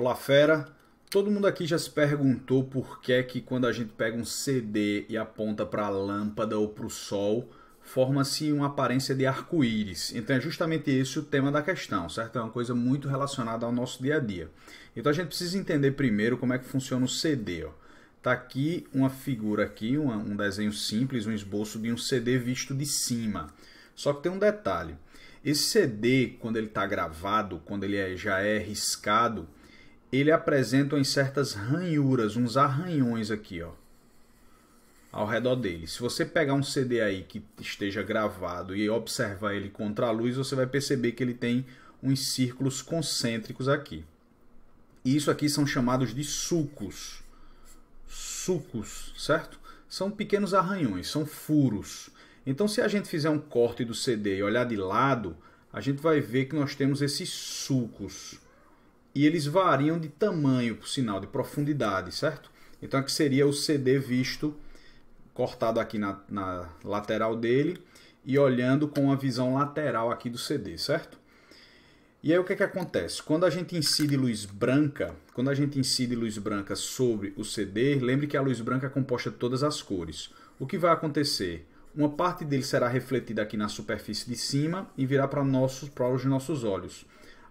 Olá, fera! Todo mundo aqui já se perguntou por que é que quando a gente pega um CD e aponta para a lâmpada ou para o sol, forma-se uma aparência de arco-íris. Então é justamente esse o tema da questão, certo? É uma coisa muito relacionada ao nosso dia a dia. Então a gente precisa entender primeiro como é que funciona o CD. Ó. Tá aqui uma figura aqui, uma, um desenho simples, um esboço de um CD visto de cima. Só que tem um detalhe. Esse CD, quando ele está gravado, quando ele é, já é riscado, ele apresenta em certas ranhuras, uns arranhões aqui, ó, ao redor dele. Se você pegar um CD aí que esteja gravado e observar ele contra a luz, você vai perceber que ele tem uns círculos concêntricos aqui. E isso aqui são chamados de sulcos. Sulcos, certo? São pequenos arranhões, são furos. Então, se a gente fizer um corte do CD e olhar de lado, a gente vai ver que nós temos esses sulcos e eles variam de tamanho, por sinal, de profundidade, certo? Então aqui seria o CD visto cortado aqui na, na lateral dele e olhando com a visão lateral aqui do CD, certo? E aí o que, é que acontece? Quando a gente incide luz branca, quando a gente incide luz branca sobre o CD, lembre que a luz branca é composta de todas as cores. O que vai acontecer? Uma parte dele será refletida aqui na superfície de cima e virá para, nossos, para os nossos olhos.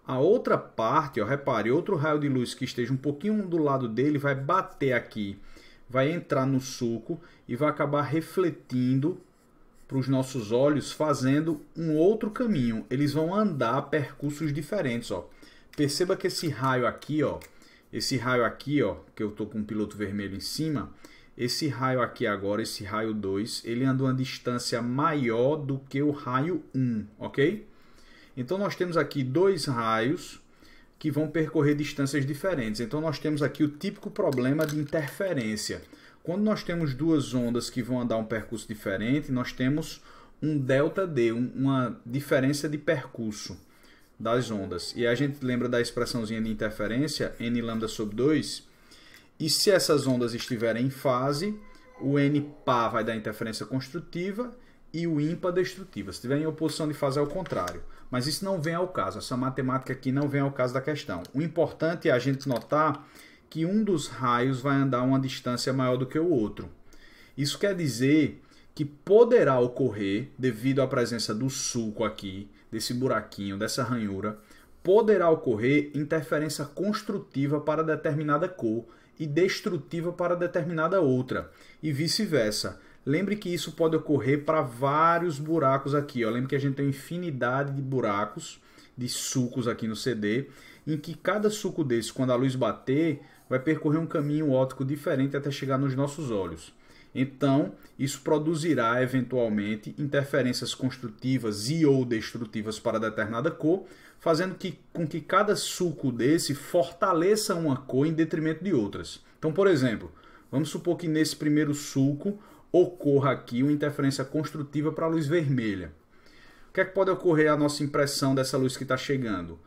A outra parte, ó, repare, outro raio de luz que esteja um pouquinho do lado dele vai bater aqui, vai entrar no suco e vai acabar refletindo para os nossos olhos, fazendo um outro caminho. Eles vão andar percursos diferentes, ó. Perceba que esse raio aqui, ó, esse raio aqui, ó, que eu estou com um piloto vermelho em cima, esse raio aqui agora, esse raio 2, ele anda uma distância maior do que o raio 1, ok? Então nós temos aqui dois raios que vão percorrer distâncias diferentes. Então nós temos aqui o típico problema de interferência. Quando nós temos duas ondas que vão andar um percurso diferente, nós temos um delta D, uma diferença de percurso das ondas. E a gente lembra da expressãozinha de interferência, n lambda sobre 2, e se essas ondas estiverem em fase, o n vai dar interferência construtiva e o ímpar destrutiva. Se tiver em oposição de fase, é o contrário. Mas isso não vem ao caso, essa matemática aqui não vem ao caso da questão. O importante é a gente notar que um dos raios vai andar uma distância maior do que o outro. Isso quer dizer que poderá ocorrer, devido à presença do sulco aqui, desse buraquinho, dessa ranhura, poderá ocorrer interferência construtiva para determinada cor e destrutiva para determinada outra, e vice-versa. Lembre que isso pode ocorrer para vários buracos aqui. Ó. Lembre que a gente tem uma infinidade de buracos, de sucos aqui no CD, em que cada suco desse, quando a luz bater, vai percorrer um caminho óptico diferente até chegar nos nossos olhos. Então, isso produzirá eventualmente interferências construtivas e ou destrutivas para determinada cor, fazendo que, com que cada suco desse fortaleça uma cor em detrimento de outras. Então, por exemplo, vamos supor que nesse primeiro suco ocorra aqui uma interferência construtiva para a luz vermelha. O que é que pode ocorrer a nossa impressão dessa luz que está chegando?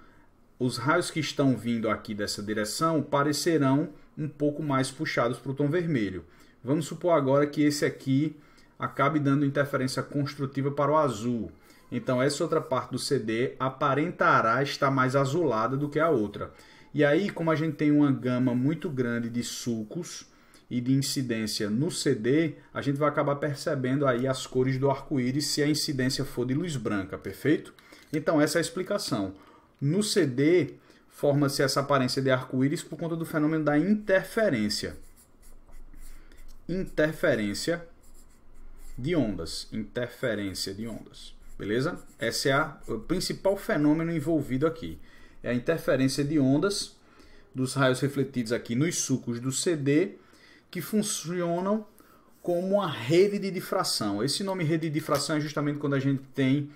Os raios que estão vindo aqui dessa direção parecerão um pouco mais puxados para o tom vermelho. Vamos supor agora que esse aqui acabe dando interferência construtiva para o azul. Então essa outra parte do CD aparentará estar mais azulada do que a outra. E aí, como a gente tem uma gama muito grande de sulcos, e de incidência no CD, a gente vai acabar percebendo aí as cores do arco-íris se a incidência for de luz branca, perfeito? Então essa é a explicação. No CD forma-se essa aparência de arco-íris por conta do fenômeno da interferência. Interferência de ondas, interferência de ondas, beleza? Esse é a, o principal fenômeno envolvido aqui. É a interferência de ondas dos raios refletidos aqui nos sucos do CD que funcionam como uma rede de difração. Esse nome rede de difração é justamente quando a gente tem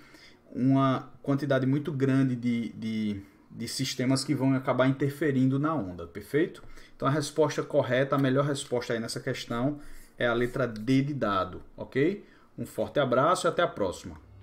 uma quantidade muito grande de, de, de, sistemas que vão acabar interferindo na onda, perfeito? Então a resposta correta, a melhor resposta aí nessa questão é a letra D de dado, ok? Um forte abraço e até a próxima.